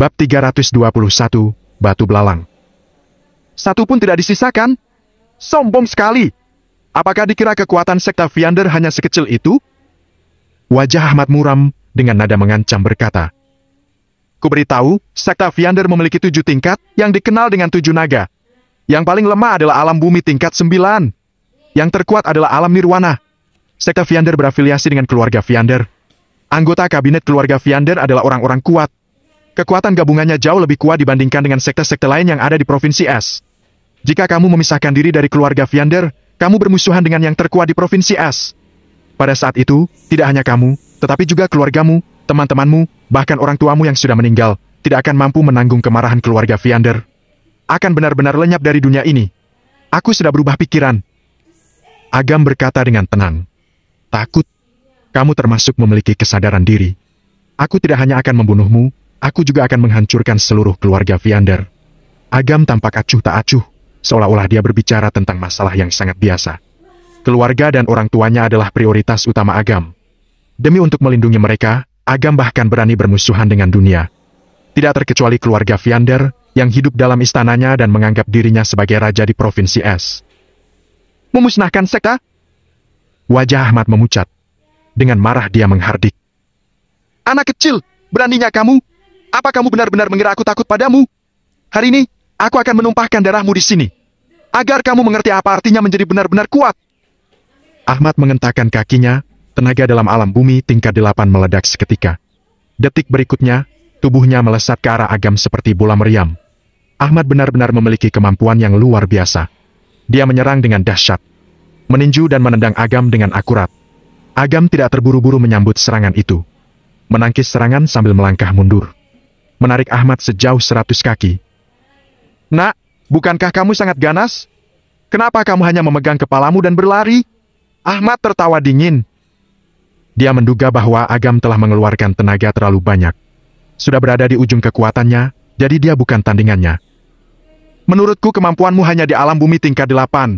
Bab 321, Batu Belalang. Satu pun tidak disisakan. Sombong sekali. Apakah dikira kekuatan sekta Viander hanya sekecil itu? Wajah Ahmad muram dengan nada mengancam berkata, Kuberitahu, sekta Viander memiliki tujuh tingkat yang dikenal dengan tujuh naga. Yang paling lemah adalah alam bumi tingkat sembilan. Yang terkuat adalah alam nirwana. Sekta Viander berafiliasi dengan keluarga Viander. Anggota kabinet keluarga Viander adalah orang-orang kuat, Kekuatan gabungannya jauh lebih kuat dibandingkan dengan sekte-sekte lain yang ada di Provinsi S. Jika kamu memisahkan diri dari keluarga Viander, kamu bermusuhan dengan yang terkuat di Provinsi S. Pada saat itu, tidak hanya kamu, tetapi juga keluargamu, teman-temanmu, bahkan orang tuamu yang sudah meninggal, tidak akan mampu menanggung kemarahan keluarga Viander. Akan benar-benar lenyap dari dunia ini. Aku sudah berubah pikiran. Agam berkata dengan tenang. Takut. Kamu termasuk memiliki kesadaran diri. Aku tidak hanya akan membunuhmu, Aku juga akan menghancurkan seluruh keluarga Viander. Agam tampak acuh tak acuh, seolah-olah dia berbicara tentang masalah yang sangat biasa. Keluarga dan orang tuanya adalah prioritas utama Agam. Demi untuk melindungi mereka, Agam bahkan berani bermusuhan dengan dunia. Tidak terkecuali keluarga Viander, yang hidup dalam istananya dan menganggap dirinya sebagai raja di Provinsi S. Memusnahkan sekta? Wajah Ahmad memucat. Dengan marah dia menghardik. Anak kecil, beraninya kamu apa kamu benar-benar mengira aku takut padamu? Hari ini, aku akan menumpahkan darahmu di sini. Agar kamu mengerti apa artinya menjadi benar-benar kuat. Ahmad mengentakkan kakinya, tenaga dalam alam bumi tingkat delapan meledak seketika. Detik berikutnya, tubuhnya melesat ke arah agam seperti bola meriam. Ahmad benar-benar memiliki kemampuan yang luar biasa. Dia menyerang dengan dahsyat. Meninju dan menendang agam dengan akurat. Agam tidak terburu-buru menyambut serangan itu. Menangkis serangan sambil melangkah mundur menarik Ahmad sejauh seratus kaki. Nak, bukankah kamu sangat ganas? Kenapa kamu hanya memegang kepalamu dan berlari? Ahmad tertawa dingin. Dia menduga bahwa Agam telah mengeluarkan tenaga terlalu banyak. Sudah berada di ujung kekuatannya, jadi dia bukan tandingannya. Menurutku kemampuanmu hanya di alam bumi tingkat delapan.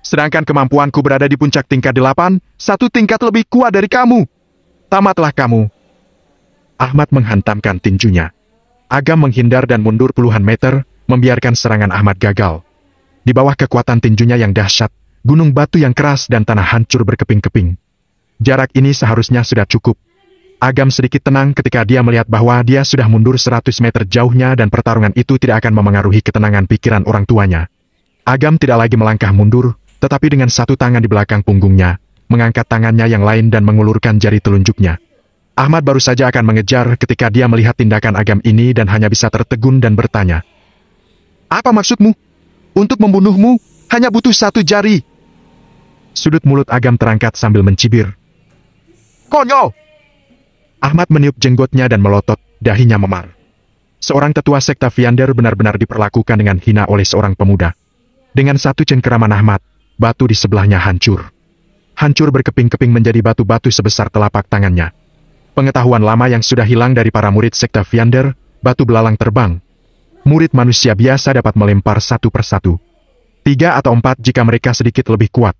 Sedangkan kemampuanku berada di puncak tingkat delapan, satu tingkat lebih kuat dari kamu. Tamatlah kamu. Ahmad menghantamkan tinjunya. Agam menghindar dan mundur puluhan meter, membiarkan serangan Ahmad gagal. Di bawah kekuatan tinjunya yang dahsyat, gunung batu yang keras dan tanah hancur berkeping-keping. Jarak ini seharusnya sudah cukup. Agam sedikit tenang ketika dia melihat bahwa dia sudah mundur 100 meter jauhnya dan pertarungan itu tidak akan memengaruhi ketenangan pikiran orang tuanya. Agam tidak lagi melangkah mundur, tetapi dengan satu tangan di belakang punggungnya, mengangkat tangannya yang lain dan mengulurkan jari telunjuknya. Ahmad baru saja akan mengejar ketika dia melihat tindakan agam ini dan hanya bisa tertegun dan bertanya. Apa maksudmu? Untuk membunuhmu, hanya butuh satu jari. Sudut mulut agam terangkat sambil mencibir. Konyol! Ahmad meniup jenggotnya dan melotot, dahinya memar. Seorang tetua sekta Viander benar-benar diperlakukan dengan hina oleh seorang pemuda. Dengan satu cengkeraman Ahmad, batu di sebelahnya hancur. Hancur berkeping-keping menjadi batu-batu sebesar telapak tangannya. Pengetahuan lama yang sudah hilang dari para murid sekte Viander, batu belalang terbang. Murid manusia biasa dapat melempar satu persatu. Tiga atau empat jika mereka sedikit lebih kuat.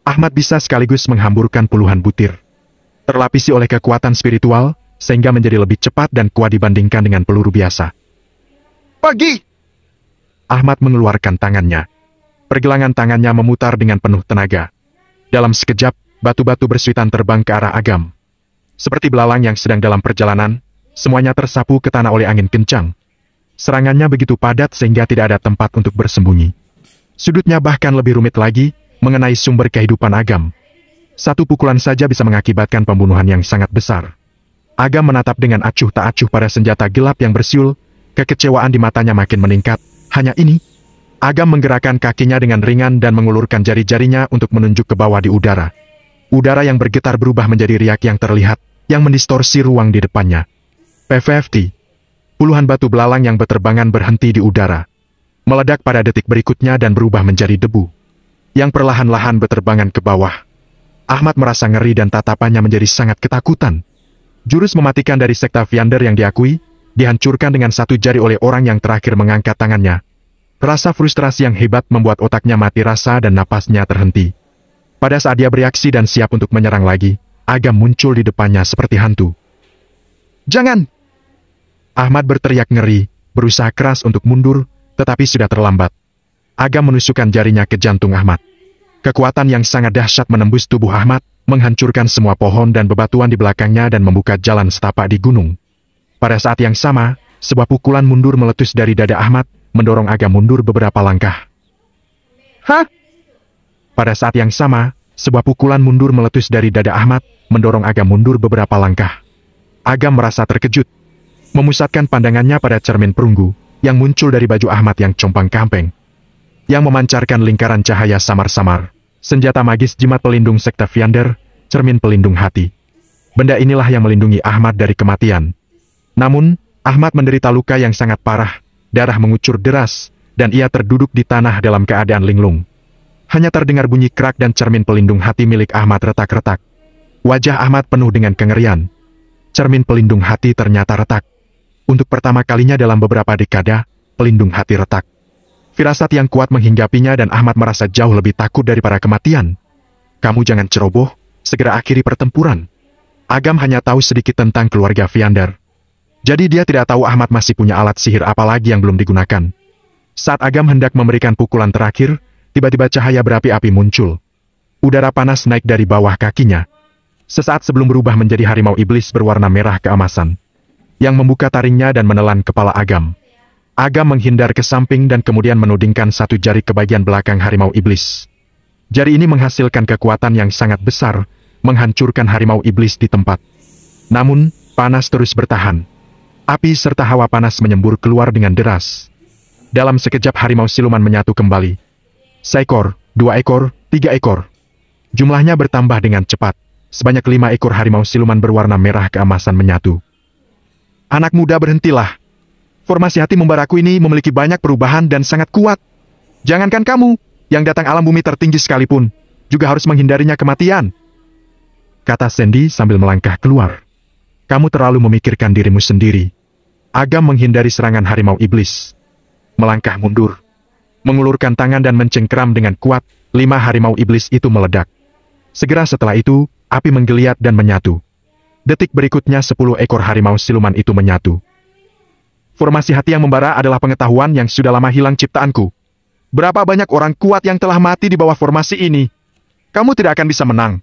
Ahmad bisa sekaligus menghamburkan puluhan butir. Terlapisi oleh kekuatan spiritual, sehingga menjadi lebih cepat dan kuat dibandingkan dengan peluru biasa. Pagi! Ahmad mengeluarkan tangannya. Pergelangan tangannya memutar dengan penuh tenaga. Dalam sekejap, batu-batu bersuitan terbang ke arah Agam. Seperti belalang yang sedang dalam perjalanan, semuanya tersapu ke tanah oleh angin kencang. Serangannya begitu padat sehingga tidak ada tempat untuk bersembunyi. Sudutnya bahkan lebih rumit lagi, mengenai sumber kehidupan Agam. Satu pukulan saja bisa mengakibatkan pembunuhan yang sangat besar. Agam menatap dengan acuh tak acuh pada senjata gelap yang bersiul, kekecewaan di matanya makin meningkat, hanya ini. Agam menggerakkan kakinya dengan ringan dan mengulurkan jari-jarinya untuk menunjuk ke bawah di udara. Udara yang bergetar berubah menjadi riak yang terlihat, yang mendistorsi ruang di depannya. PVFT. Puluhan batu belalang yang berterbangan berhenti di udara. Meledak pada detik berikutnya dan berubah menjadi debu. Yang perlahan-lahan berterbangan ke bawah. Ahmad merasa ngeri dan tatapannya menjadi sangat ketakutan. Jurus mematikan dari sekta Viander yang diakui, dihancurkan dengan satu jari oleh orang yang terakhir mengangkat tangannya. Rasa frustrasi yang hebat membuat otaknya mati rasa dan napasnya terhenti. Pada saat dia bereaksi dan siap untuk menyerang lagi, Agam muncul di depannya seperti hantu. Jangan! Ahmad berteriak ngeri, berusaha keras untuk mundur, tetapi sudah terlambat. Agam menusukkan jarinya ke jantung Ahmad. Kekuatan yang sangat dahsyat menembus tubuh Ahmad, menghancurkan semua pohon dan bebatuan di belakangnya dan membuka jalan setapak di gunung. Pada saat yang sama, sebuah pukulan mundur meletus dari dada Ahmad, mendorong Agam mundur beberapa langkah. Hah? Pada saat yang sama, sebuah pukulan mundur meletus dari dada Ahmad, mendorong Agam mundur beberapa langkah. Agam merasa terkejut, memusatkan pandangannya pada cermin perunggu yang muncul dari baju Ahmad yang compang kampeng, yang memancarkan lingkaran cahaya samar-samar. Senjata magis jimat pelindung sekte Fiander, cermin pelindung hati. Benda inilah yang melindungi Ahmad dari kematian. Namun, Ahmad menderita luka yang sangat parah, darah mengucur deras, dan ia terduduk di tanah dalam keadaan linglung hanya terdengar bunyi kerak dan cermin pelindung hati milik Ahmad retak-retak. Wajah Ahmad penuh dengan kengerian. Cermin pelindung hati ternyata retak. Untuk pertama kalinya dalam beberapa dekada, pelindung hati retak. Firasat yang kuat menghinggapinya dan Ahmad merasa jauh lebih takut daripada kematian. Kamu jangan ceroboh, segera akhiri pertempuran. Agam hanya tahu sedikit tentang keluarga Viander. Jadi dia tidak tahu Ahmad masih punya alat sihir apalagi yang belum digunakan. Saat Agam hendak memberikan pukulan terakhir, tiba-tiba cahaya berapi-api muncul. Udara panas naik dari bawah kakinya. Sesaat sebelum berubah menjadi harimau iblis berwarna merah keemasan, yang membuka taringnya dan menelan kepala Agam. Agam menghindar ke samping dan kemudian menudingkan satu jari ke bagian belakang harimau iblis. Jari ini menghasilkan kekuatan yang sangat besar, menghancurkan harimau iblis di tempat. Namun, panas terus bertahan. Api serta hawa panas menyembur keluar dengan deras. Dalam sekejap harimau siluman menyatu kembali, seekor, dua ekor, tiga ekor. Jumlahnya bertambah dengan cepat. Sebanyak lima ekor harimau siluman berwarna merah keemasan menyatu. Anak muda berhentilah. Formasi hati membaraku ini memiliki banyak perubahan dan sangat kuat. Jangankan kamu, yang datang alam bumi tertinggi sekalipun, juga harus menghindarinya kematian. Kata Sandy sambil melangkah keluar. Kamu terlalu memikirkan dirimu sendiri. Agam menghindari serangan harimau iblis. Melangkah mundur mengulurkan tangan dan mencengkram dengan kuat, lima harimau iblis itu meledak. Segera setelah itu, api menggeliat dan menyatu. Detik berikutnya sepuluh ekor harimau siluman itu menyatu. Formasi hati yang membara adalah pengetahuan yang sudah lama hilang ciptaanku. Berapa banyak orang kuat yang telah mati di bawah formasi ini? Kamu tidak akan bisa menang.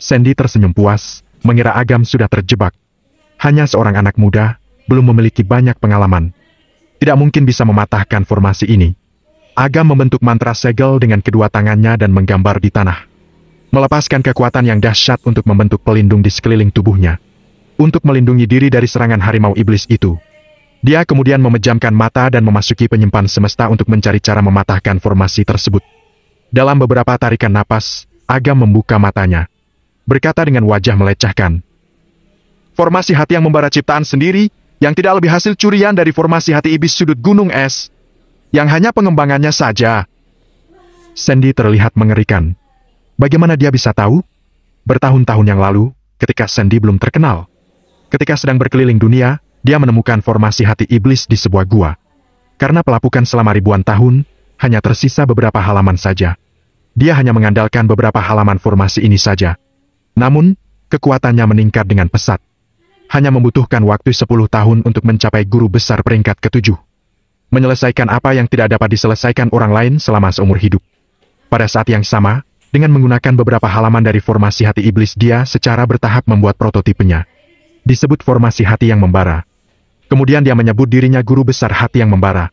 Sandy tersenyum puas, mengira Agam sudah terjebak. Hanya seorang anak muda, belum memiliki banyak pengalaman. Tidak mungkin bisa mematahkan formasi ini. Agam membentuk mantra segel dengan kedua tangannya dan menggambar di tanah. Melepaskan kekuatan yang dahsyat untuk membentuk pelindung di sekeliling tubuhnya. Untuk melindungi diri dari serangan harimau iblis itu. Dia kemudian memejamkan mata dan memasuki penyimpan semesta untuk mencari cara mematahkan formasi tersebut. Dalam beberapa tarikan napas, Agam membuka matanya. Berkata dengan wajah melecehkan. Formasi hati yang membara ciptaan sendiri, yang tidak lebih hasil curian dari formasi hati iblis sudut gunung es, yang hanya pengembangannya saja. Sandy terlihat mengerikan. Bagaimana dia bisa tahu? Bertahun-tahun yang lalu, ketika Sandy belum terkenal, ketika sedang berkeliling dunia, dia menemukan formasi hati iblis di sebuah gua. Karena pelapukan selama ribuan tahun, hanya tersisa beberapa halaman saja. Dia hanya mengandalkan beberapa halaman formasi ini saja. Namun, kekuatannya meningkat dengan pesat. Hanya membutuhkan waktu 10 tahun untuk mencapai guru besar peringkat ketujuh menyelesaikan apa yang tidak dapat diselesaikan orang lain selama seumur hidup. Pada saat yang sama, dengan menggunakan beberapa halaman dari formasi hati iblis dia secara bertahap membuat prototipenya. Disebut formasi hati yang membara. Kemudian dia menyebut dirinya guru besar hati yang membara.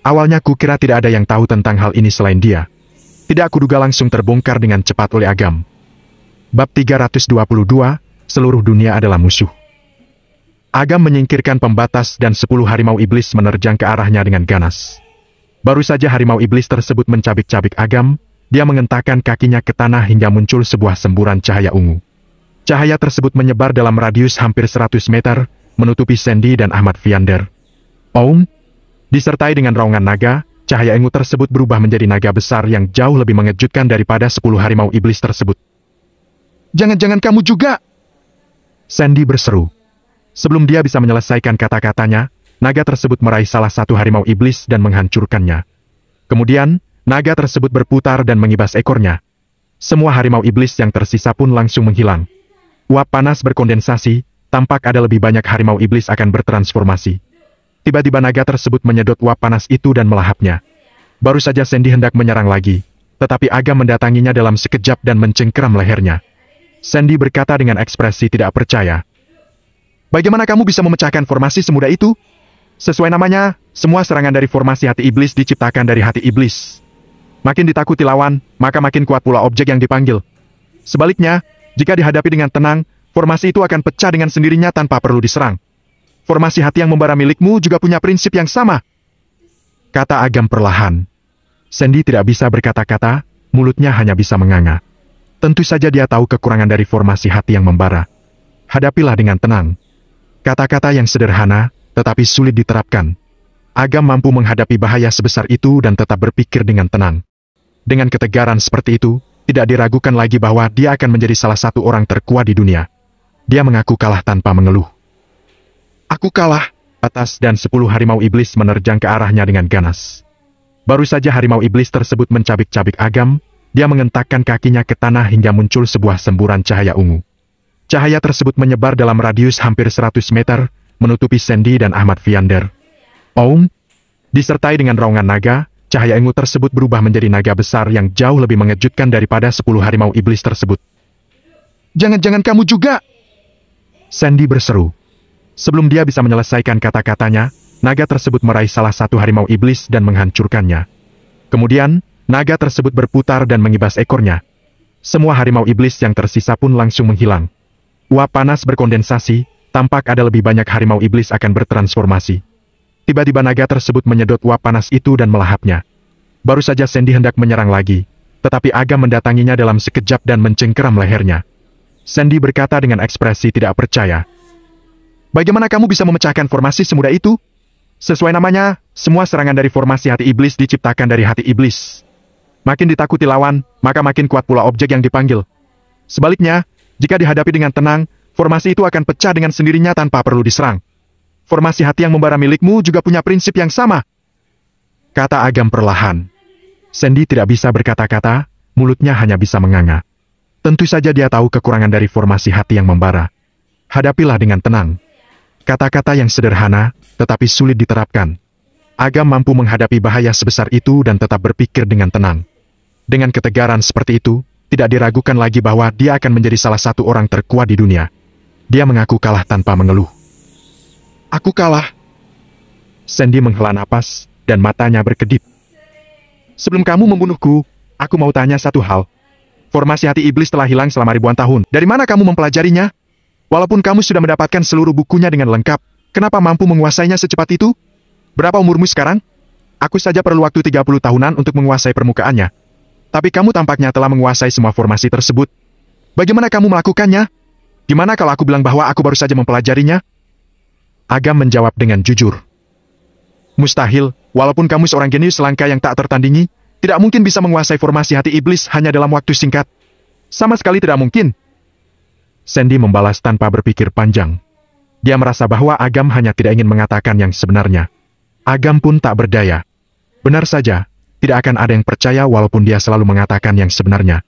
Awalnya kukira tidak ada yang tahu tentang hal ini selain dia. Tidak aku duga langsung terbongkar dengan cepat oleh Agam. Bab 322, seluruh dunia adalah musuh. Agam menyingkirkan pembatas dan sepuluh harimau iblis menerjang ke arahnya dengan ganas. Baru saja harimau iblis tersebut mencabik-cabik Agam, dia mengentakkan kakinya ke tanah hingga muncul sebuah semburan cahaya ungu. Cahaya tersebut menyebar dalam radius hampir 100 meter, menutupi Sandy dan Ahmad Fiander. Om, disertai dengan raungan naga, cahaya ungu tersebut berubah menjadi naga besar yang jauh lebih mengejutkan daripada sepuluh harimau iblis tersebut. Jangan-jangan kamu juga! Sandy berseru. Sebelum dia bisa menyelesaikan kata-katanya, naga tersebut meraih salah satu harimau iblis dan menghancurkannya. Kemudian, naga tersebut berputar dan mengibas ekornya. Semua harimau iblis yang tersisa pun langsung menghilang. Uap panas berkondensasi, tampak ada lebih banyak harimau iblis akan bertransformasi. Tiba-tiba naga tersebut menyedot uap panas itu dan melahapnya. Baru saja Sandy hendak menyerang lagi, tetapi Aga mendatanginya dalam sekejap dan mencengkeram lehernya. Sandy berkata dengan ekspresi tidak percaya, Bagaimana kamu bisa memecahkan formasi semudah itu? Sesuai namanya, semua serangan dari formasi hati iblis diciptakan dari hati iblis. Makin ditakuti lawan, maka makin kuat pula objek yang dipanggil. Sebaliknya, jika dihadapi dengan tenang, formasi itu akan pecah dengan sendirinya tanpa perlu diserang. Formasi hati yang membara milikmu juga punya prinsip yang sama. Kata Agam perlahan. Sandy tidak bisa berkata-kata, mulutnya hanya bisa menganga. Tentu saja dia tahu kekurangan dari formasi hati yang membara. Hadapilah dengan tenang. Kata-kata yang sederhana, tetapi sulit diterapkan. Agam mampu menghadapi bahaya sebesar itu dan tetap berpikir dengan tenang. Dengan ketegaran seperti itu, tidak diragukan lagi bahwa dia akan menjadi salah satu orang terkuat di dunia. Dia mengaku kalah tanpa mengeluh. Aku kalah, atas dan sepuluh harimau iblis menerjang ke arahnya dengan ganas. Baru saja harimau iblis tersebut mencabik-cabik agam, dia mengentakkan kakinya ke tanah hingga muncul sebuah semburan cahaya ungu. Cahaya tersebut menyebar dalam radius hampir 100 meter, menutupi Sandy dan Ahmad Fiander. Om, disertai dengan raungan naga, cahaya ungu tersebut berubah menjadi naga besar yang jauh lebih mengejutkan daripada 10 harimau iblis tersebut. Jangan-jangan kamu juga! Sandy berseru. Sebelum dia bisa menyelesaikan kata-katanya, naga tersebut meraih salah satu harimau iblis dan menghancurkannya. Kemudian, naga tersebut berputar dan mengibas ekornya. Semua harimau iblis yang tersisa pun langsung menghilang. Uap panas berkondensasi, tampak ada lebih banyak harimau iblis akan bertransformasi. Tiba-tiba naga tersebut menyedot uap panas itu dan melahapnya. Baru saja Sandy hendak menyerang lagi, tetapi Aga mendatanginya dalam sekejap dan mencengkeram lehernya. Sandy berkata dengan ekspresi tidak percaya. Bagaimana kamu bisa memecahkan formasi semudah itu? Sesuai namanya, semua serangan dari formasi hati iblis diciptakan dari hati iblis. Makin ditakuti lawan, maka makin kuat pula objek yang dipanggil. Sebaliknya, jika dihadapi dengan tenang, formasi itu akan pecah dengan sendirinya tanpa perlu diserang. Formasi hati yang membara milikmu juga punya prinsip yang sama. Kata Agam perlahan. Sandy tidak bisa berkata-kata, mulutnya hanya bisa menganga. Tentu saja dia tahu kekurangan dari formasi hati yang membara. Hadapilah dengan tenang. Kata-kata yang sederhana, tetapi sulit diterapkan. Agam mampu menghadapi bahaya sebesar itu dan tetap berpikir dengan tenang. Dengan ketegaran seperti itu, tidak diragukan lagi bahwa dia akan menjadi salah satu orang terkuat di dunia. Dia mengaku kalah tanpa mengeluh. Aku kalah. Sandy menghela napas dan matanya berkedip. Sebelum kamu membunuhku, aku mau tanya satu hal. Formasi hati iblis telah hilang selama ribuan tahun. Dari mana kamu mempelajarinya? Walaupun kamu sudah mendapatkan seluruh bukunya dengan lengkap, kenapa mampu menguasainya secepat itu? Berapa umurmu sekarang? Aku saja perlu waktu 30 tahunan untuk menguasai permukaannya. Tapi kamu tampaknya telah menguasai semua formasi tersebut. Bagaimana kamu melakukannya? Gimana kalau aku bilang bahwa aku baru saja mempelajarinya? Agam menjawab dengan jujur. Mustahil, walaupun kamu seorang genius langka yang tak tertandingi, tidak mungkin bisa menguasai formasi hati iblis hanya dalam waktu singkat. Sama sekali tidak mungkin. Sandy membalas tanpa berpikir panjang. Dia merasa bahwa Agam hanya tidak ingin mengatakan yang sebenarnya. Agam pun tak berdaya. Benar saja, tidak akan ada yang percaya walaupun dia selalu mengatakan yang sebenarnya.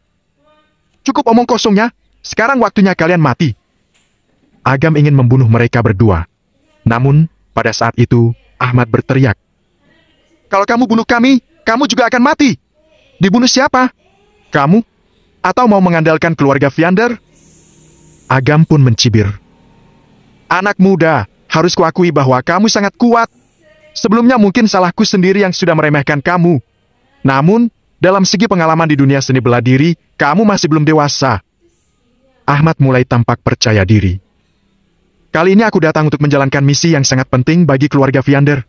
Cukup omong kosongnya, sekarang waktunya kalian mati. Agam ingin membunuh mereka berdua. Namun, pada saat itu, Ahmad berteriak. Kalau kamu bunuh kami, kamu juga akan mati. Dibunuh siapa? Kamu? Atau mau mengandalkan keluarga Fyander? Agam pun mencibir. Anak muda, harus kuakui bahwa kamu sangat kuat. Sebelumnya mungkin salahku sendiri yang sudah meremehkan kamu. Namun, dalam segi pengalaman di dunia seni bela diri, kamu masih belum dewasa. Ahmad mulai tampak percaya diri. Kali ini aku datang untuk menjalankan misi yang sangat penting bagi keluarga Viander.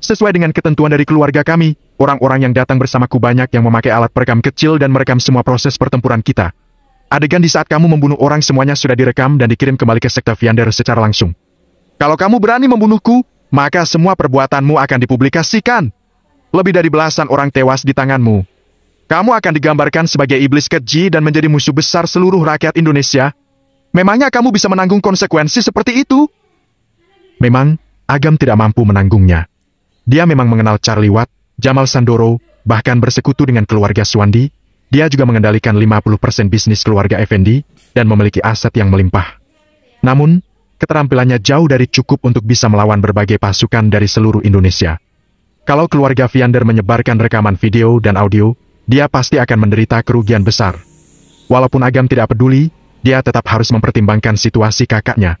Sesuai dengan ketentuan dari keluarga kami, orang-orang yang datang bersamaku banyak yang memakai alat perekam kecil dan merekam semua proses pertempuran kita. Adegan di saat kamu membunuh orang semuanya sudah direkam dan dikirim kembali ke sekte Viander secara langsung. Kalau kamu berani membunuhku, maka semua perbuatanmu akan dipublikasikan. Lebih dari belasan orang tewas di tanganmu. Kamu akan digambarkan sebagai iblis keji dan menjadi musuh besar seluruh rakyat Indonesia. Memangnya kamu bisa menanggung konsekuensi seperti itu? Memang, Agam tidak mampu menanggungnya. Dia memang mengenal Charlie Watt, Jamal Sandoro, bahkan bersekutu dengan keluarga Suwandi. Dia juga mengendalikan 50% bisnis keluarga Effendi dan memiliki aset yang melimpah. Namun, keterampilannya jauh dari cukup untuk bisa melawan berbagai pasukan dari seluruh Indonesia. Kalau keluarga Viander menyebarkan rekaman video dan audio, dia pasti akan menderita kerugian besar. Walaupun Agam tidak peduli, dia tetap harus mempertimbangkan situasi kakaknya.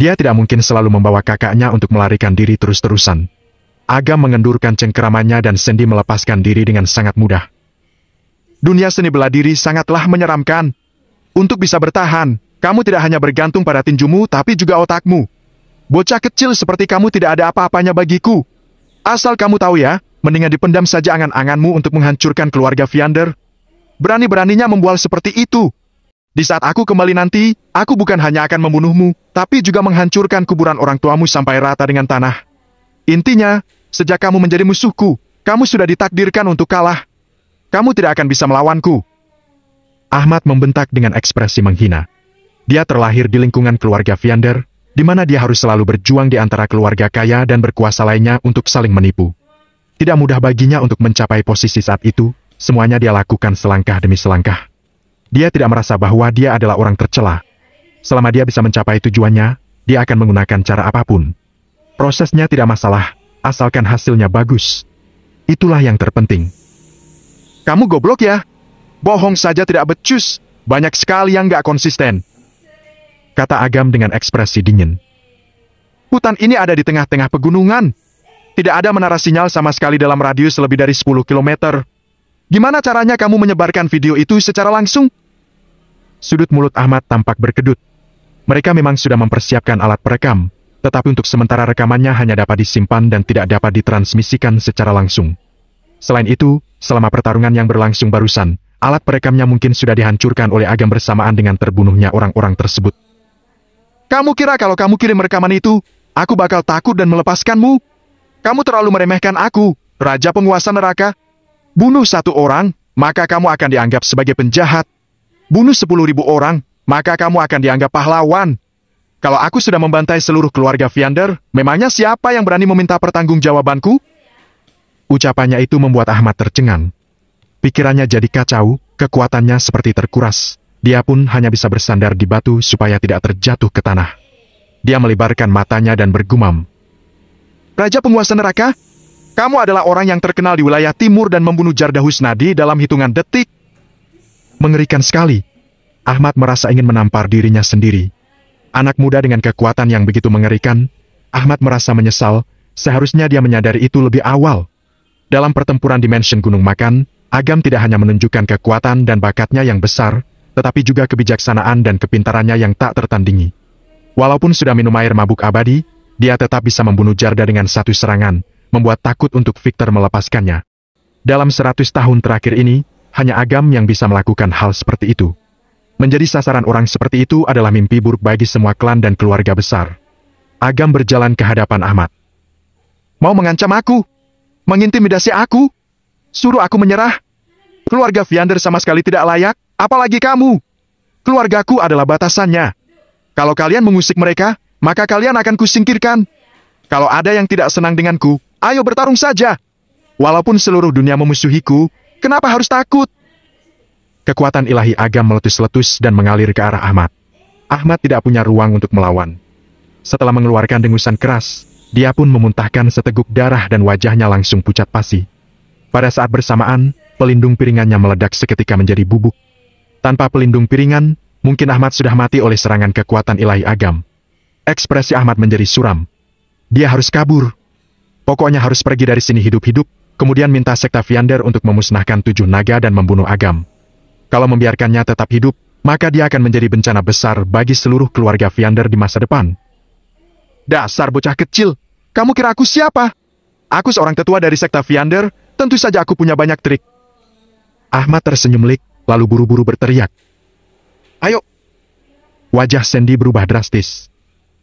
Dia tidak mungkin selalu membawa kakaknya untuk melarikan diri terus-terusan. Agam mengendurkan cengkeramannya dan sendi melepaskan diri dengan sangat mudah. Dunia seni bela diri sangatlah menyeramkan. Untuk bisa bertahan, kamu tidak hanya bergantung pada tinjumu tapi juga otakmu. Bocah kecil seperti kamu tidak ada apa-apanya bagiku. Asal kamu tahu ya, mendingan dipendam saja angan-anganmu untuk menghancurkan keluarga Viander. Berani-beraninya membual seperti itu. Di saat aku kembali nanti, aku bukan hanya akan membunuhmu, tapi juga menghancurkan kuburan orang tuamu sampai rata dengan tanah. Intinya, sejak kamu menjadi musuhku, kamu sudah ditakdirkan untuk kalah. Kamu tidak akan bisa melawanku. Ahmad membentak dengan ekspresi menghina. Dia terlahir di lingkungan keluarga Viander, di mana dia harus selalu berjuang di antara keluarga kaya dan berkuasa lainnya untuk saling menipu. Tidak mudah baginya untuk mencapai posisi saat itu, semuanya dia lakukan selangkah demi selangkah. Dia tidak merasa bahwa dia adalah orang tercela. Selama dia bisa mencapai tujuannya, dia akan menggunakan cara apapun. Prosesnya tidak masalah, asalkan hasilnya bagus. Itulah yang terpenting. Kamu goblok ya? Bohong saja tidak becus, banyak sekali yang gak konsisten kata Agam dengan ekspresi dingin. Hutan ini ada di tengah-tengah pegunungan. Tidak ada menara sinyal sama sekali dalam radius lebih dari 10 km. Gimana caranya kamu menyebarkan video itu secara langsung? Sudut mulut Ahmad tampak berkedut. Mereka memang sudah mempersiapkan alat perekam, tetapi untuk sementara rekamannya hanya dapat disimpan dan tidak dapat ditransmisikan secara langsung. Selain itu, selama pertarungan yang berlangsung barusan, alat perekamnya mungkin sudah dihancurkan oleh agam bersamaan dengan terbunuhnya orang-orang tersebut. Kamu kira kalau kamu kirim rekaman itu, aku bakal takut dan melepaskanmu? Kamu terlalu meremehkan aku, Raja Penguasa Neraka. Bunuh satu orang, maka kamu akan dianggap sebagai penjahat. Bunuh sepuluh ribu orang, maka kamu akan dianggap pahlawan. Kalau aku sudah membantai seluruh keluarga Viander, memangnya siapa yang berani meminta pertanggungjawabanku? Ucapannya itu membuat Ahmad tercengang. Pikirannya jadi kacau, kekuatannya seperti terkuras. Dia pun hanya bisa bersandar di batu supaya tidak terjatuh ke tanah. Dia melebarkan matanya dan bergumam. Raja penguasa neraka, kamu adalah orang yang terkenal di wilayah timur dan membunuh Jarda Husnadi dalam hitungan detik. Mengerikan sekali. Ahmad merasa ingin menampar dirinya sendiri. Anak muda dengan kekuatan yang begitu mengerikan, Ahmad merasa menyesal, seharusnya dia menyadari itu lebih awal. Dalam pertempuran di Mansion Gunung Makan, Agam tidak hanya menunjukkan kekuatan dan bakatnya yang besar, tetapi juga kebijaksanaan dan kepintarannya yang tak tertandingi. Walaupun sudah minum air mabuk abadi, dia tetap bisa membunuh Jarda dengan satu serangan, membuat takut untuk Victor melepaskannya. Dalam seratus tahun terakhir ini, hanya Agam yang bisa melakukan hal seperti itu. Menjadi sasaran orang seperti itu adalah mimpi buruk bagi semua klan dan keluarga besar. Agam berjalan ke hadapan Ahmad. Mau mengancam aku? Mengintimidasi aku? Suruh aku menyerah? Keluarga Viander sama sekali tidak layak, apalagi kamu. Keluargaku adalah batasannya. Kalau kalian mengusik mereka, maka kalian akan kusingkirkan. Kalau ada yang tidak senang denganku, ayo bertarung saja. Walaupun seluruh dunia memusuhiku, kenapa harus takut? Kekuatan ilahi agam meletus-letus dan mengalir ke arah Ahmad. Ahmad tidak punya ruang untuk melawan. Setelah mengeluarkan dengusan keras, dia pun memuntahkan seteguk darah dan wajahnya langsung pucat pasi. Pada saat bersamaan, pelindung piringannya meledak seketika menjadi bubuk. Tanpa pelindung piringan, mungkin Ahmad sudah mati oleh serangan kekuatan ilahi agam. Ekspresi Ahmad menjadi suram. Dia harus kabur. Pokoknya harus pergi dari sini hidup-hidup, kemudian minta Sekta Viander untuk memusnahkan tujuh naga dan membunuh agam. Kalau membiarkannya tetap hidup, maka dia akan menjadi bencana besar bagi seluruh keluarga Viander di masa depan. Dasar bocah kecil, kamu kira aku siapa? Aku seorang tetua dari Sekta Viander, tentu saja aku punya banyak trik. Ahmad tersenyum lik, lalu buru-buru berteriak. Ayo! Wajah Sandy berubah drastis.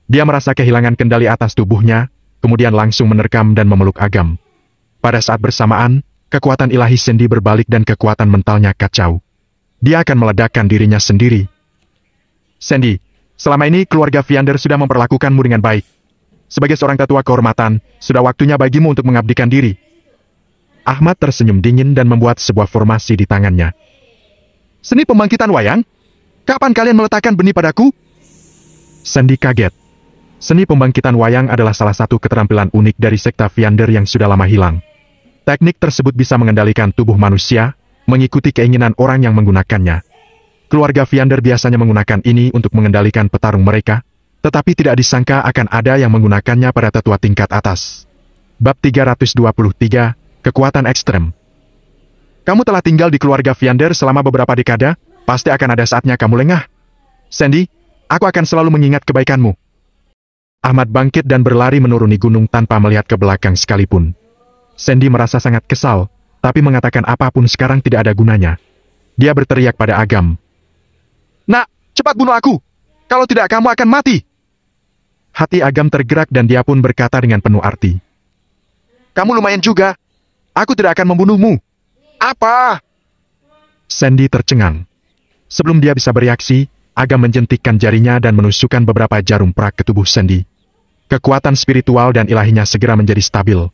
Dia merasa kehilangan kendali atas tubuhnya, kemudian langsung menerkam dan memeluk Agam. Pada saat bersamaan, kekuatan ilahi Sandy berbalik dan kekuatan mentalnya kacau. Dia akan meledakkan dirinya sendiri. Sandy, selama ini keluarga Viander sudah memperlakukanmu dengan baik. Sebagai seorang tetua kehormatan, sudah waktunya bagimu untuk mengabdikan diri. Ahmad tersenyum dingin dan membuat sebuah formasi di tangannya. Seni pembangkitan wayang? Kapan kalian meletakkan benih padaku? Sandy kaget. Seni pembangkitan wayang adalah salah satu keterampilan unik dari sekta Viander yang sudah lama hilang. Teknik tersebut bisa mengendalikan tubuh manusia, mengikuti keinginan orang yang menggunakannya. Keluarga Viander biasanya menggunakan ini untuk mengendalikan petarung mereka, tetapi tidak disangka akan ada yang menggunakannya pada tetua tingkat atas. Bab 323, kekuatan ekstrem. Kamu telah tinggal di keluarga Viander selama beberapa dekade, pasti akan ada saatnya kamu lengah. Sandy, aku akan selalu mengingat kebaikanmu. Ahmad bangkit dan berlari menuruni gunung tanpa melihat ke belakang sekalipun. Sandy merasa sangat kesal, tapi mengatakan apapun sekarang tidak ada gunanya. Dia berteriak pada Agam. Nak, cepat bunuh aku! Kalau tidak kamu akan mati! Hati Agam tergerak dan dia pun berkata dengan penuh arti. Kamu lumayan juga, Aku tidak akan membunuhmu. Apa? Sandy tercengang. Sebelum dia bisa bereaksi, Agam menjentikkan jarinya dan menusukkan beberapa jarum perak ke tubuh Sandy. Kekuatan spiritual dan ilahinya segera menjadi stabil.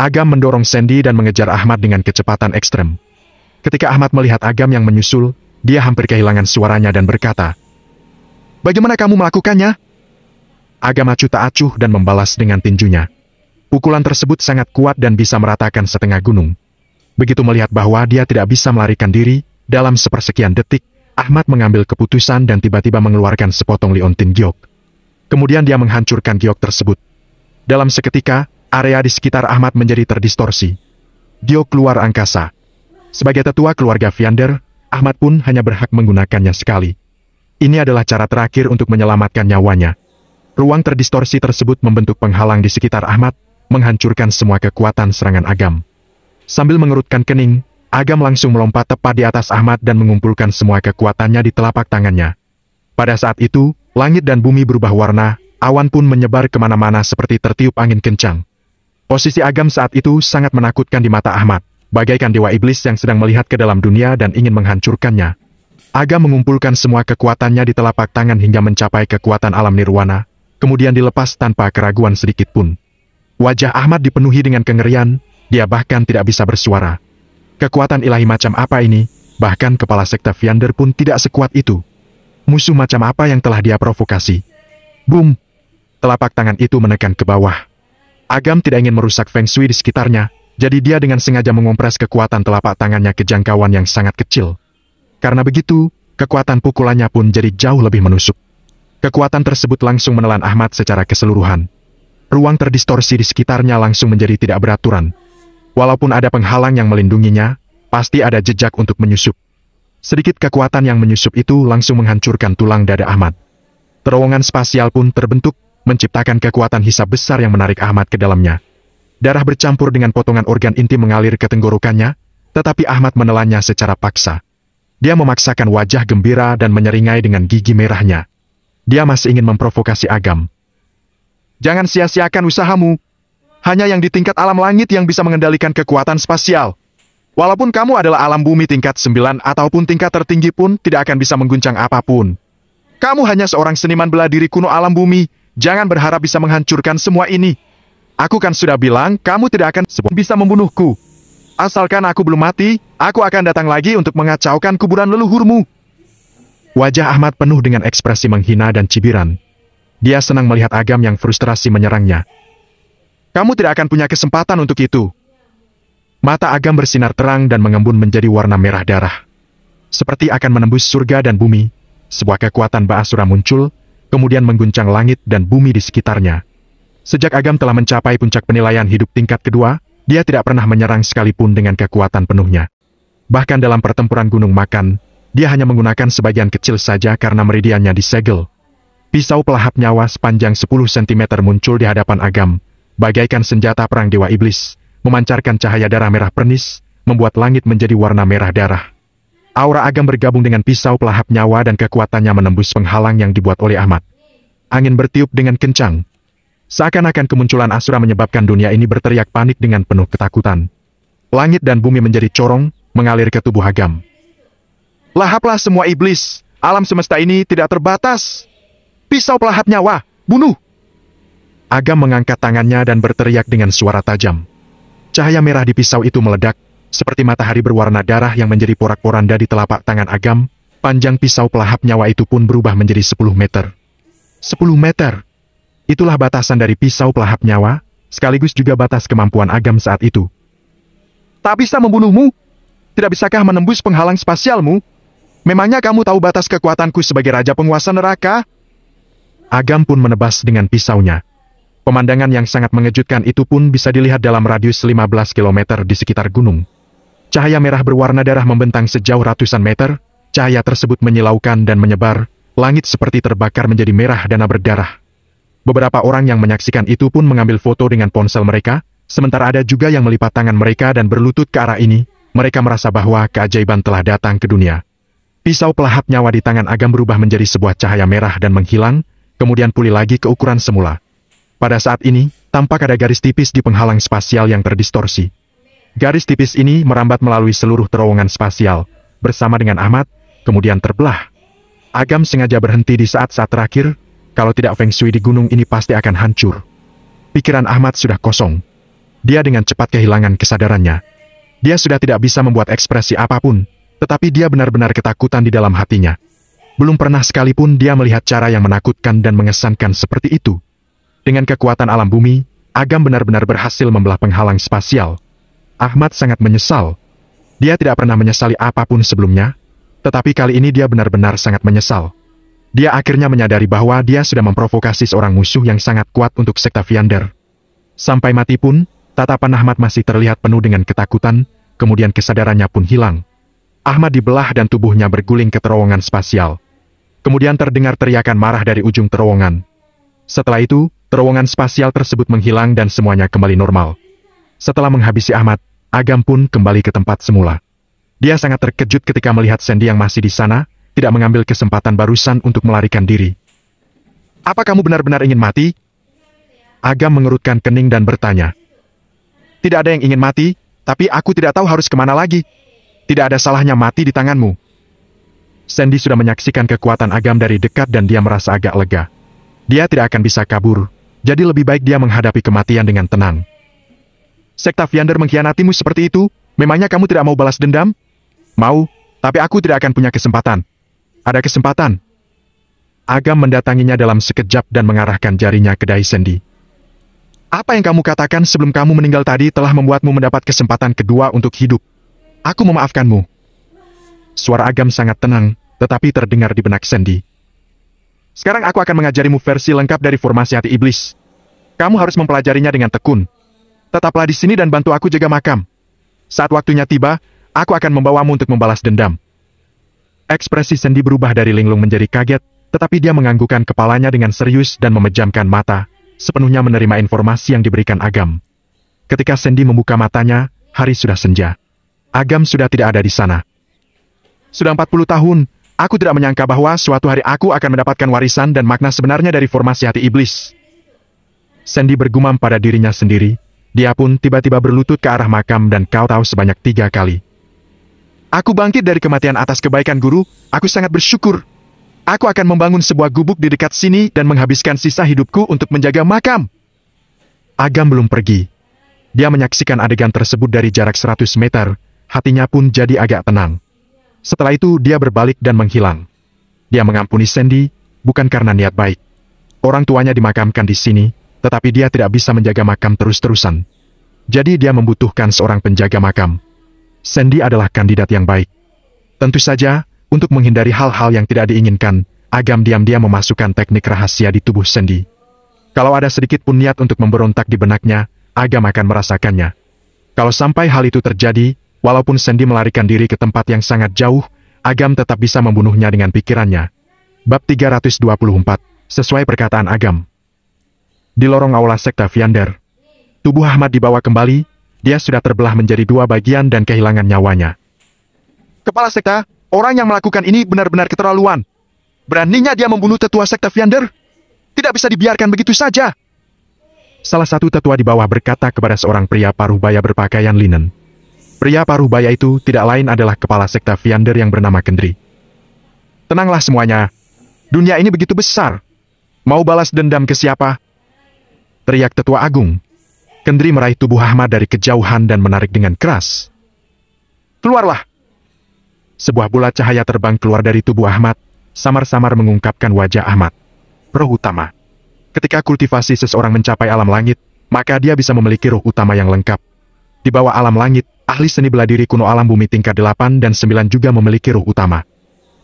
Agam mendorong Sandy dan mengejar Ahmad dengan kecepatan ekstrem. Ketika Ahmad melihat Agam yang menyusul, dia hampir kehilangan suaranya dan berkata, Bagaimana kamu melakukannya? Agam acuh tak acuh dan membalas dengan tinjunya. Pukulan tersebut sangat kuat dan bisa meratakan setengah gunung. Begitu melihat bahwa dia tidak bisa melarikan diri, dalam sepersekian detik, Ahmad mengambil keputusan dan tiba-tiba mengeluarkan sepotong liontin giok. Kemudian dia menghancurkan giok tersebut. Dalam seketika, area di sekitar Ahmad menjadi terdistorsi. Giok keluar angkasa. Sebagai tetua keluarga Viander, Ahmad pun hanya berhak menggunakannya sekali. Ini adalah cara terakhir untuk menyelamatkan nyawanya. Ruang terdistorsi tersebut membentuk penghalang di sekitar Ahmad, menghancurkan semua kekuatan serangan Agam. Sambil mengerutkan kening, Agam langsung melompat tepat di atas Ahmad dan mengumpulkan semua kekuatannya di telapak tangannya. Pada saat itu, langit dan bumi berubah warna, awan pun menyebar kemana-mana seperti tertiup angin kencang. Posisi Agam saat itu sangat menakutkan di mata Ahmad, bagaikan dewa iblis yang sedang melihat ke dalam dunia dan ingin menghancurkannya. Agam mengumpulkan semua kekuatannya di telapak tangan hingga mencapai kekuatan alam nirwana, kemudian dilepas tanpa keraguan sedikit pun. Wajah Ahmad dipenuhi dengan kengerian, dia bahkan tidak bisa bersuara. Kekuatan ilahi macam apa ini? Bahkan kepala sekte Viander pun tidak sekuat itu. Musuh macam apa yang telah dia provokasi? Boom! Telapak tangan itu menekan ke bawah. Agam tidak ingin merusak Feng Shui di sekitarnya, jadi dia dengan sengaja mengompres kekuatan telapak tangannya ke jangkauan yang sangat kecil. Karena begitu, kekuatan pukulannya pun jadi jauh lebih menusuk. Kekuatan tersebut langsung menelan Ahmad secara keseluruhan ruang terdistorsi di sekitarnya langsung menjadi tidak beraturan. Walaupun ada penghalang yang melindunginya, pasti ada jejak untuk menyusup. Sedikit kekuatan yang menyusup itu langsung menghancurkan tulang dada Ahmad. Terowongan spasial pun terbentuk, menciptakan kekuatan hisap besar yang menarik Ahmad ke dalamnya. Darah bercampur dengan potongan organ inti mengalir ke tenggorokannya, tetapi Ahmad menelannya secara paksa. Dia memaksakan wajah gembira dan menyeringai dengan gigi merahnya. Dia masih ingin memprovokasi Agam, Jangan sia-siakan usahamu. Hanya yang di tingkat alam langit yang bisa mengendalikan kekuatan spasial. Walaupun kamu adalah alam bumi tingkat 9 ataupun tingkat tertinggi pun tidak akan bisa mengguncang apapun. Kamu hanya seorang seniman bela diri kuno alam bumi, jangan berharap bisa menghancurkan semua ini. Aku kan sudah bilang, kamu tidak akan bisa membunuhku. Asalkan aku belum mati, aku akan datang lagi untuk mengacaukan kuburan leluhurmu. Wajah Ahmad penuh dengan ekspresi menghina dan cibiran. Dia senang melihat Agam yang frustrasi menyerangnya. Kamu tidak akan punya kesempatan untuk itu. Mata Agam bersinar terang dan mengembun menjadi warna merah darah. Seperti akan menembus surga dan bumi, sebuah kekuatan Baasura muncul, kemudian mengguncang langit dan bumi di sekitarnya. Sejak Agam telah mencapai puncak penilaian hidup tingkat kedua, dia tidak pernah menyerang sekalipun dengan kekuatan penuhnya. Bahkan dalam pertempuran Gunung Makan, dia hanya menggunakan sebagian kecil saja karena meridiannya disegel, Pisau pelahap nyawa sepanjang 10 cm muncul di hadapan Agam, bagaikan senjata perang Dewa Iblis, memancarkan cahaya darah merah pernis, membuat langit menjadi warna merah darah. Aura Agam bergabung dengan pisau pelahap nyawa dan kekuatannya menembus penghalang yang dibuat oleh Ahmad. Angin bertiup dengan kencang. Seakan-akan kemunculan Asura menyebabkan dunia ini berteriak panik dengan penuh ketakutan. Langit dan bumi menjadi corong, mengalir ke tubuh Agam. Lahaplah semua iblis, alam semesta ini tidak terbatas. Pisau pelahap nyawa! Bunuh! Agam mengangkat tangannya dan berteriak dengan suara tajam. Cahaya merah di pisau itu meledak, seperti matahari berwarna darah yang menjadi porak-poranda di telapak tangan Agam, panjang pisau pelahap nyawa itu pun berubah menjadi 10 meter. 10 meter! Itulah batasan dari pisau pelahap nyawa, sekaligus juga batas kemampuan Agam saat itu. Tak bisa membunuhmu? Tidak bisakah menembus penghalang spasialmu? Memangnya kamu tahu batas kekuatanku sebagai raja penguasa neraka? Agam pun menebas dengan pisaunya. Pemandangan yang sangat mengejutkan itu pun bisa dilihat dalam radius 15 km di sekitar gunung. Cahaya merah berwarna darah membentang sejauh ratusan meter, cahaya tersebut menyilaukan dan menyebar, langit seperti terbakar menjadi merah dan berdarah. Beberapa orang yang menyaksikan itu pun mengambil foto dengan ponsel mereka, sementara ada juga yang melipat tangan mereka dan berlutut ke arah ini, mereka merasa bahwa keajaiban telah datang ke dunia. Pisau pelahap nyawa di tangan Agam berubah menjadi sebuah cahaya merah dan menghilang, kemudian pulih lagi ke ukuran semula. Pada saat ini, tampak ada garis tipis di penghalang spasial yang terdistorsi. Garis tipis ini merambat melalui seluruh terowongan spasial, bersama dengan Ahmad, kemudian terbelah. Agam sengaja berhenti di saat-saat terakhir, kalau tidak Feng Shui di gunung ini pasti akan hancur. Pikiran Ahmad sudah kosong. Dia dengan cepat kehilangan kesadarannya. Dia sudah tidak bisa membuat ekspresi apapun, tetapi dia benar-benar ketakutan di dalam hatinya. Belum pernah sekalipun dia melihat cara yang menakutkan dan mengesankan seperti itu. Dengan kekuatan alam bumi, Agam benar-benar berhasil membelah penghalang spasial. Ahmad sangat menyesal. Dia tidak pernah menyesali apapun sebelumnya, tetapi kali ini dia benar-benar sangat menyesal. Dia akhirnya menyadari bahwa dia sudah memprovokasi seorang musuh yang sangat kuat untuk sekta Viander. Sampai mati pun, tatapan Ahmad masih terlihat penuh dengan ketakutan, kemudian kesadarannya pun hilang. Ahmad dibelah dan tubuhnya berguling ke terowongan spasial. Kemudian terdengar teriakan marah dari ujung terowongan. Setelah itu, terowongan spasial tersebut menghilang dan semuanya kembali normal. Setelah menghabisi Ahmad, Agam pun kembali ke tempat semula. Dia sangat terkejut ketika melihat Sandy yang masih di sana, tidak mengambil kesempatan barusan untuk melarikan diri. Apa kamu benar-benar ingin mati? Agam mengerutkan kening dan bertanya. Tidak ada yang ingin mati, tapi aku tidak tahu harus kemana lagi. Tidak ada salahnya mati di tanganmu. Sandy sudah menyaksikan kekuatan agam dari dekat dan dia merasa agak lega. Dia tidak akan bisa kabur, jadi lebih baik dia menghadapi kematian dengan tenang. Sekta Viander mengkhianatimu seperti itu? Memangnya kamu tidak mau balas dendam? Mau, tapi aku tidak akan punya kesempatan. Ada kesempatan. Agam mendatanginya dalam sekejap dan mengarahkan jarinya ke Dai Sandy. Apa yang kamu katakan sebelum kamu meninggal tadi telah membuatmu mendapat kesempatan kedua untuk hidup. Aku memaafkanmu. Suara Agam sangat tenang, tetapi terdengar di benak Sandy. Sekarang aku akan mengajarimu versi lengkap dari formasi hati iblis. Kamu harus mempelajarinya dengan tekun. Tetaplah di sini dan bantu aku jaga makam. Saat waktunya tiba, aku akan membawamu untuk membalas dendam. Ekspresi Sandy berubah dari linglung menjadi kaget, tetapi dia menganggukkan kepalanya dengan serius dan memejamkan mata, sepenuhnya menerima informasi yang diberikan Agam. Ketika Sandy membuka matanya, hari sudah senja. Agam sudah tidak ada di sana. Sudah 40 tahun, aku tidak menyangka bahwa suatu hari aku akan mendapatkan warisan dan makna sebenarnya dari formasi hati iblis. Sandy bergumam pada dirinya sendiri, dia pun tiba-tiba berlutut ke arah makam dan kau tahu sebanyak tiga kali. Aku bangkit dari kematian atas kebaikan guru, aku sangat bersyukur. Aku akan membangun sebuah gubuk di dekat sini dan menghabiskan sisa hidupku untuk menjaga makam. Agam belum pergi. Dia menyaksikan adegan tersebut dari jarak 100 meter, hatinya pun jadi agak tenang. Setelah itu dia berbalik dan menghilang. Dia mengampuni Sandy, bukan karena niat baik. Orang tuanya dimakamkan di sini, tetapi dia tidak bisa menjaga makam terus-terusan. Jadi dia membutuhkan seorang penjaga makam. Sandy adalah kandidat yang baik. Tentu saja, untuk menghindari hal-hal yang tidak diinginkan, Agam diam-diam memasukkan teknik rahasia di tubuh Sandy. Kalau ada sedikit pun niat untuk memberontak di benaknya, Agam akan merasakannya. Kalau sampai hal itu terjadi, Walaupun Sandy melarikan diri ke tempat yang sangat jauh, Agam tetap bisa membunuhnya dengan pikirannya. Bab 324, sesuai perkataan Agam. Di lorong aula Sekta Viander, tubuh Ahmad dibawa kembali, dia sudah terbelah menjadi dua bagian dan kehilangan nyawanya. Kepala Sekta, orang yang melakukan ini benar-benar keterlaluan. Beraninya dia membunuh tetua Sekta Viander? Tidak bisa dibiarkan begitu saja. Salah satu tetua di bawah berkata kepada seorang pria paruh baya berpakaian linen. Pria paruh baya itu tidak lain adalah kepala sekte Viander yang bernama Kendri. Tenanglah semuanya. Dunia ini begitu besar. Mau balas dendam ke siapa? Teriak tetua agung. Kendri meraih tubuh Ahmad dari kejauhan dan menarik dengan keras. Keluarlah! Sebuah bola cahaya terbang keluar dari tubuh Ahmad, samar-samar mengungkapkan wajah Ahmad. Roh utama. Ketika kultivasi seseorang mencapai alam langit, maka dia bisa memiliki roh utama yang lengkap. Di bawah alam langit, ahli seni bela diri kuno alam bumi tingkat 8 dan 9 juga memiliki roh utama.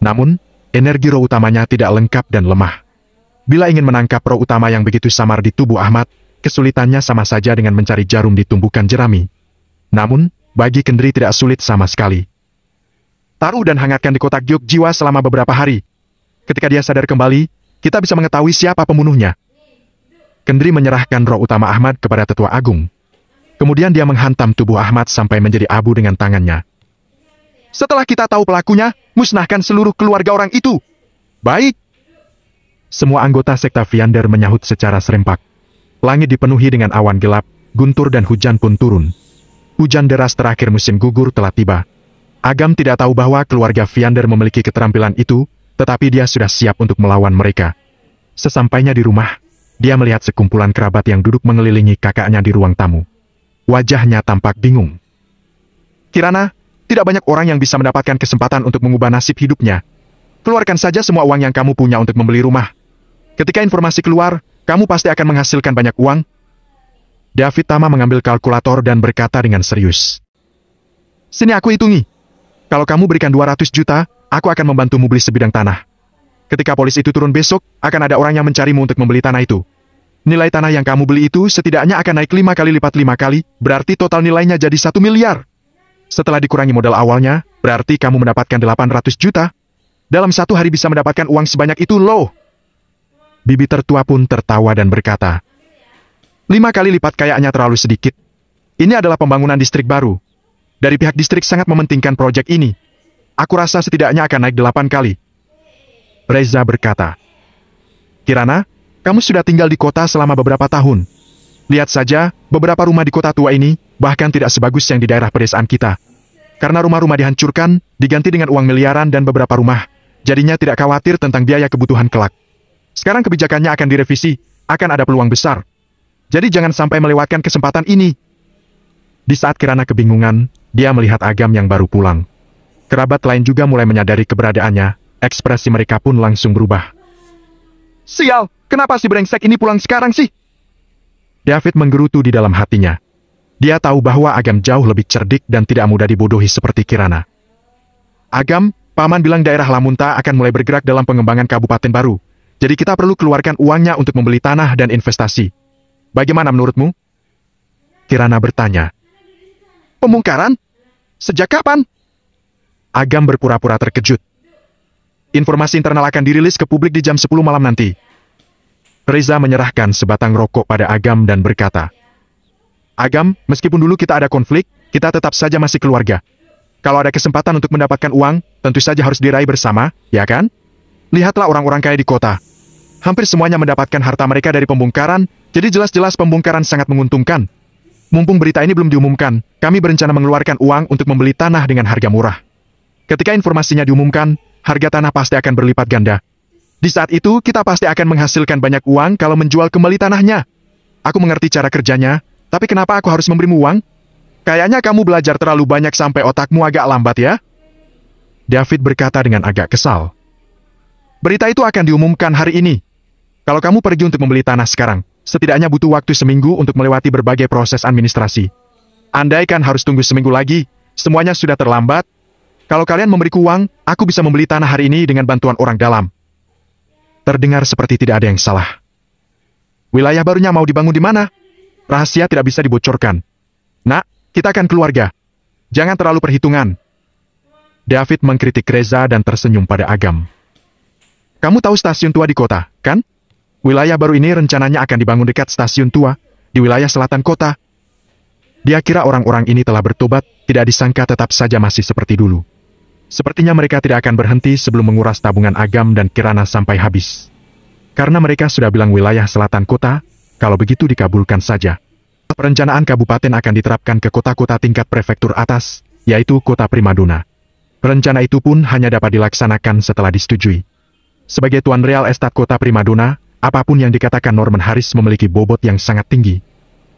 Namun, energi roh utamanya tidak lengkap dan lemah. Bila ingin menangkap roh utama yang begitu samar di tubuh Ahmad, kesulitannya sama saja dengan mencari jarum di tumbukan jerami. Namun, bagi Kendri tidak sulit sama sekali. Taruh dan hangatkan di kotak giok jiwa selama beberapa hari. Ketika dia sadar kembali, kita bisa mengetahui siapa pembunuhnya. Kendri menyerahkan roh utama Ahmad kepada Tetua Agung. Kemudian dia menghantam tubuh Ahmad sampai menjadi abu dengan tangannya. Setelah kita tahu pelakunya, musnahkan seluruh keluarga orang itu. Baik. Semua anggota sekta Viander menyahut secara serempak. Langit dipenuhi dengan awan gelap, guntur dan hujan pun turun. Hujan deras terakhir musim gugur telah tiba. Agam tidak tahu bahwa keluarga Viander memiliki keterampilan itu, tetapi dia sudah siap untuk melawan mereka. Sesampainya di rumah, dia melihat sekumpulan kerabat yang duduk mengelilingi kakaknya di ruang tamu. Wajahnya tampak bingung. Kirana, tidak banyak orang yang bisa mendapatkan kesempatan untuk mengubah nasib hidupnya. Keluarkan saja semua uang yang kamu punya untuk membeli rumah. Ketika informasi keluar, kamu pasti akan menghasilkan banyak uang. David Tama mengambil kalkulator dan berkata dengan serius. Sini aku hitungi. Kalau kamu berikan 200 juta, aku akan membantumu beli sebidang tanah. Ketika polis itu turun besok, akan ada orang yang mencarimu untuk membeli tanah itu nilai tanah yang kamu beli itu setidaknya akan naik lima kali lipat lima kali, berarti total nilainya jadi satu miliar. Setelah dikurangi modal awalnya, berarti kamu mendapatkan 800 juta. Dalam satu hari bisa mendapatkan uang sebanyak itu loh. Bibi tertua pun tertawa dan berkata, Lima kali lipat kayaknya terlalu sedikit. Ini adalah pembangunan distrik baru. Dari pihak distrik sangat mementingkan proyek ini. Aku rasa setidaknya akan naik delapan kali. Reza berkata, Kirana, kamu sudah tinggal di kota selama beberapa tahun. Lihat saja, beberapa rumah di kota tua ini, bahkan tidak sebagus yang di daerah pedesaan kita. Karena rumah-rumah dihancurkan, diganti dengan uang miliaran dan beberapa rumah, jadinya tidak khawatir tentang biaya kebutuhan kelak. Sekarang kebijakannya akan direvisi, akan ada peluang besar. Jadi jangan sampai melewatkan kesempatan ini. Di saat Kirana kebingungan, dia melihat Agam yang baru pulang. Kerabat lain juga mulai menyadari keberadaannya, ekspresi mereka pun langsung berubah. Sial, Kenapa si brengsek ini pulang sekarang sih? David menggerutu di dalam hatinya. Dia tahu bahwa Agam jauh lebih cerdik dan tidak mudah dibodohi seperti Kirana. Agam, Paman bilang daerah Lamunta akan mulai bergerak dalam pengembangan kabupaten baru. Jadi kita perlu keluarkan uangnya untuk membeli tanah dan investasi. Bagaimana menurutmu? Kirana bertanya. Pemungkaran? Sejak kapan? Agam berpura-pura terkejut. Informasi internal akan dirilis ke publik di jam 10 malam nanti. Reza menyerahkan sebatang rokok pada Agam dan berkata, Agam, meskipun dulu kita ada konflik, kita tetap saja masih keluarga. Kalau ada kesempatan untuk mendapatkan uang, tentu saja harus diraih bersama, ya kan? Lihatlah orang-orang kaya di kota. Hampir semuanya mendapatkan harta mereka dari pembongkaran, jadi jelas-jelas pembongkaran sangat menguntungkan. Mumpung berita ini belum diumumkan, kami berencana mengeluarkan uang untuk membeli tanah dengan harga murah. Ketika informasinya diumumkan, harga tanah pasti akan berlipat ganda. Di saat itu, kita pasti akan menghasilkan banyak uang kalau menjual kembali tanahnya. Aku mengerti cara kerjanya, tapi kenapa aku harus memberimu uang? Kayaknya kamu belajar terlalu banyak sampai otakmu agak lambat ya? David berkata dengan agak kesal. Berita itu akan diumumkan hari ini. Kalau kamu pergi untuk membeli tanah sekarang, setidaknya butuh waktu seminggu untuk melewati berbagai proses administrasi. Andaikan harus tunggu seminggu lagi, semuanya sudah terlambat. Kalau kalian memberiku uang, aku bisa membeli tanah hari ini dengan bantuan orang dalam. Terdengar seperti tidak ada yang salah. Wilayah barunya mau dibangun di mana? Rahasia tidak bisa dibocorkan. Nak, kita akan keluarga. Jangan terlalu perhitungan. David mengkritik Reza dan tersenyum pada Agam. Kamu tahu stasiun tua di kota, kan? Wilayah baru ini rencananya akan dibangun dekat stasiun tua, di wilayah selatan kota. Dia kira orang-orang ini telah bertobat, tidak disangka tetap saja masih seperti dulu. Sepertinya mereka tidak akan berhenti sebelum menguras tabungan Agam dan Kirana sampai habis. Karena mereka sudah bilang wilayah selatan kota, kalau begitu dikabulkan saja. Perencanaan kabupaten akan diterapkan ke kota-kota tingkat prefektur atas, yaitu kota Primaduna. Perencana itu pun hanya dapat dilaksanakan setelah disetujui. Sebagai tuan real estat kota Primaduna, apapun yang dikatakan Norman Harris memiliki bobot yang sangat tinggi.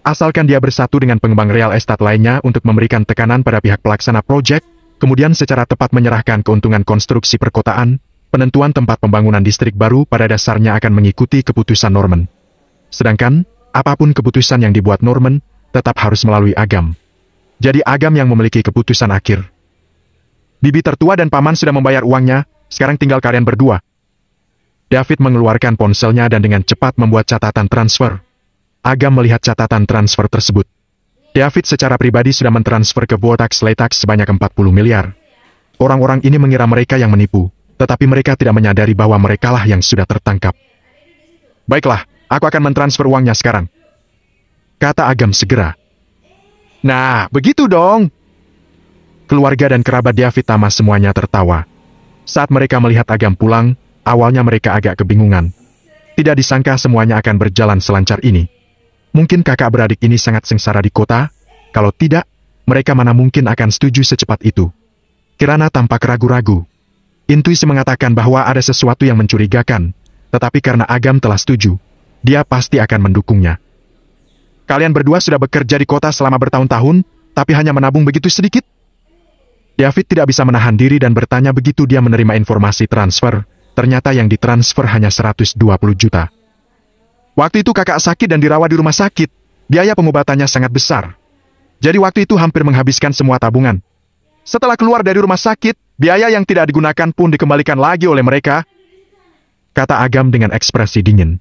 Asalkan dia bersatu dengan pengembang real estat lainnya untuk memberikan tekanan pada pihak pelaksana proyek, kemudian secara tepat menyerahkan keuntungan konstruksi perkotaan, penentuan tempat pembangunan distrik baru pada dasarnya akan mengikuti keputusan Norman. Sedangkan, apapun keputusan yang dibuat Norman, tetap harus melalui Agam. Jadi Agam yang memiliki keputusan akhir. Bibi tertua dan paman sudah membayar uangnya, sekarang tinggal kalian berdua. David mengeluarkan ponselnya dan dengan cepat membuat catatan transfer. Agam melihat catatan transfer tersebut. David secara pribadi sudah mentransfer ke Botax Letax sebanyak 40 miliar. Orang-orang ini mengira mereka yang menipu, tetapi mereka tidak menyadari bahwa merekalah yang sudah tertangkap. Baiklah, aku akan mentransfer uangnya sekarang. Kata Agam segera. Nah, begitu dong. Keluarga dan kerabat David Tama semuanya tertawa. Saat mereka melihat Agam pulang, awalnya mereka agak kebingungan. Tidak disangka semuanya akan berjalan selancar ini. Mungkin kakak beradik ini sangat sengsara di kota, kalau tidak, mereka mana mungkin akan setuju secepat itu. Kirana tampak ragu-ragu. Intuisi mengatakan bahwa ada sesuatu yang mencurigakan, tetapi karena Agam telah setuju, dia pasti akan mendukungnya. Kalian berdua sudah bekerja di kota selama bertahun-tahun, tapi hanya menabung begitu sedikit? David tidak bisa menahan diri dan bertanya begitu dia menerima informasi transfer, ternyata yang ditransfer hanya 120 juta. Waktu itu kakak sakit dan dirawat di rumah sakit. Biaya pengobatannya sangat besar. Jadi waktu itu hampir menghabiskan semua tabungan. Setelah keluar dari rumah sakit, biaya yang tidak digunakan pun dikembalikan lagi oleh mereka, kata Agam dengan ekspresi dingin.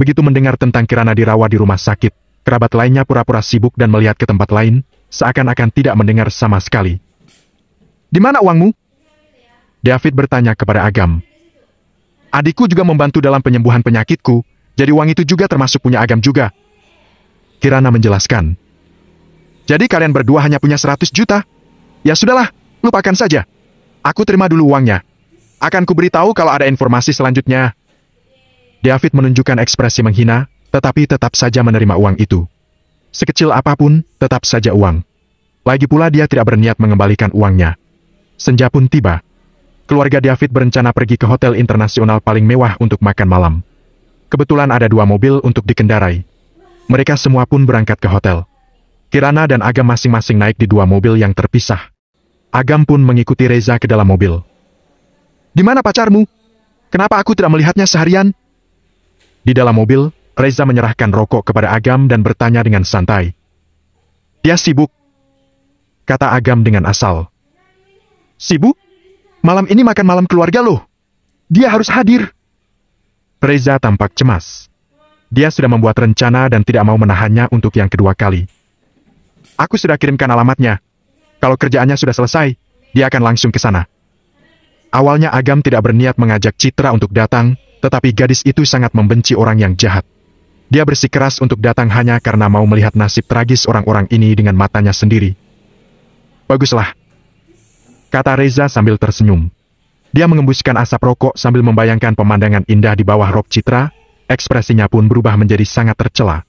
Begitu mendengar tentang Kirana dirawat di rumah sakit, kerabat lainnya pura-pura sibuk dan melihat ke tempat lain, seakan-akan tidak mendengar sama sekali. Di mana uangmu? David bertanya kepada Agam. Adikku juga membantu dalam penyembuhan penyakitku, jadi uang itu juga termasuk punya Agam juga. Kirana menjelaskan. Jadi kalian berdua hanya punya 100 juta? Ya sudahlah, lupakan saja. Aku terima dulu uangnya. Akan kuberitahu kalau ada informasi selanjutnya. David menunjukkan ekspresi menghina, tetapi tetap saja menerima uang itu. Sekecil apapun, tetap saja uang. Lagi pula dia tidak berniat mengembalikan uangnya. Senja pun tiba. Keluarga David berencana pergi ke hotel internasional paling mewah untuk makan malam. Kebetulan ada dua mobil untuk dikendarai. Mereka semua pun berangkat ke hotel. Kirana dan Agam masing-masing naik di dua mobil yang terpisah. Agam pun mengikuti Reza ke dalam mobil. Di mana pacarmu? Kenapa aku tidak melihatnya seharian? Di dalam mobil, Reza menyerahkan rokok kepada Agam dan bertanya dengan santai. Dia sibuk. Kata Agam dengan asal. Sibuk? Malam ini makan malam keluarga loh. Dia harus hadir. Reza tampak cemas. Dia sudah membuat rencana dan tidak mau menahannya untuk yang kedua kali. Aku sudah kirimkan alamatnya. Kalau kerjaannya sudah selesai, dia akan langsung ke sana. Awalnya Agam tidak berniat mengajak Citra untuk datang, tetapi gadis itu sangat membenci orang yang jahat. Dia bersikeras untuk datang hanya karena mau melihat nasib tragis orang-orang ini dengan matanya sendiri. Baguslah, kata Reza sambil tersenyum. Dia mengembuskan asap rokok sambil membayangkan pemandangan indah di bawah rok Citra, ekspresinya pun berubah menjadi sangat tercela.